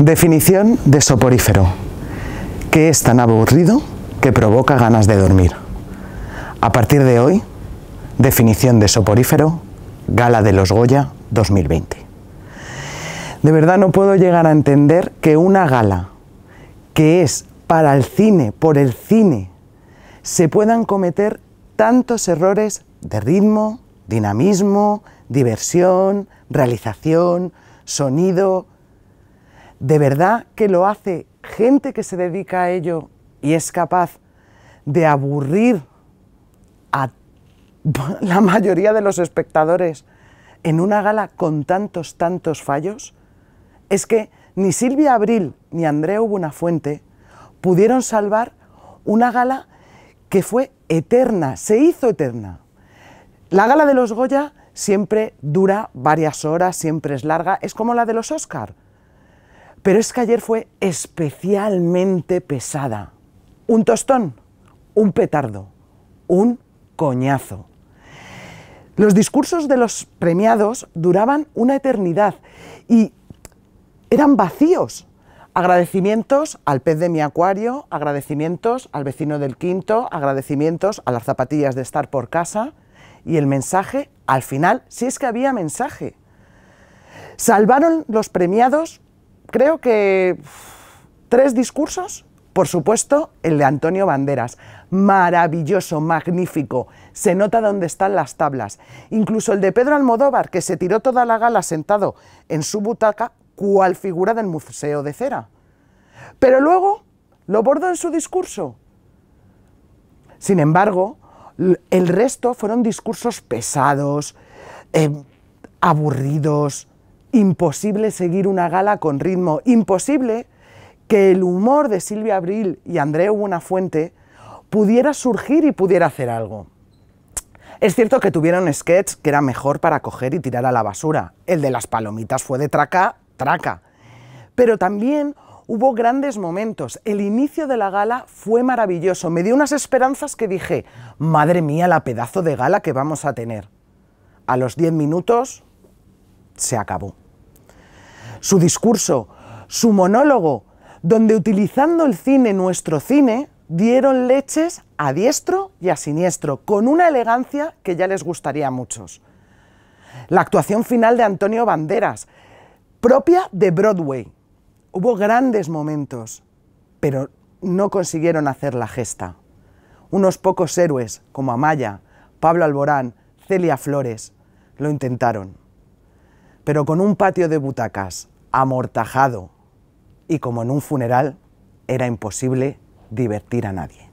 Definición de soporífero, ¿Qué es tan aburrido que provoca ganas de dormir. A partir de hoy, definición de soporífero, Gala de los Goya 2020. De verdad no puedo llegar a entender que una gala que es para el cine, por el cine, se puedan cometer tantos errores de ritmo, dinamismo, diversión, realización, sonido, ¿De verdad que lo hace gente que se dedica a ello y es capaz de aburrir a la mayoría de los espectadores en una gala con tantos, tantos fallos? Es que ni Silvia Abril ni Andreu Buenafuente pudieron salvar una gala que fue eterna, se hizo eterna. La gala de los Goya siempre dura varias horas, siempre es larga, es como la de los Oscar. Pero es que ayer fue especialmente pesada. Un tostón, un petardo, un coñazo. Los discursos de los premiados duraban una eternidad y eran vacíos. Agradecimientos al pez de mi acuario, agradecimientos al vecino del quinto, agradecimientos a las zapatillas de estar por casa y el mensaje al final, si es que había mensaje. Salvaron los premiados creo que tres discursos. Por supuesto, el de Antonio Banderas. Maravilloso, magnífico. Se nota dónde están las tablas. Incluso el de Pedro Almodóvar, que se tiró toda la gala sentado en su butaca, cual figura del Museo de Cera. Pero luego lo bordó en su discurso. Sin embargo, el resto fueron discursos pesados, eh, aburridos, imposible seguir una gala con ritmo, imposible que el humor de Silvia Abril y Andreu Buenafuente pudiera surgir y pudiera hacer algo. Es cierto que tuvieron sketch que era mejor para coger y tirar a la basura. El de las palomitas fue de traca, traca. Pero también hubo grandes momentos. El inicio de la gala fue maravilloso. Me dio unas esperanzas que dije, madre mía, la pedazo de gala que vamos a tener. A los 10 minutos se acabó. Su discurso, su monólogo, donde utilizando el cine, nuestro cine, dieron leches a diestro y a siniestro, con una elegancia que ya les gustaría a muchos. La actuación final de Antonio Banderas, propia de Broadway. Hubo grandes momentos, pero no consiguieron hacer la gesta. Unos pocos héroes, como Amaya, Pablo Alborán, Celia Flores, lo intentaron pero con un patio de butacas amortajado y como en un funeral, era imposible divertir a nadie.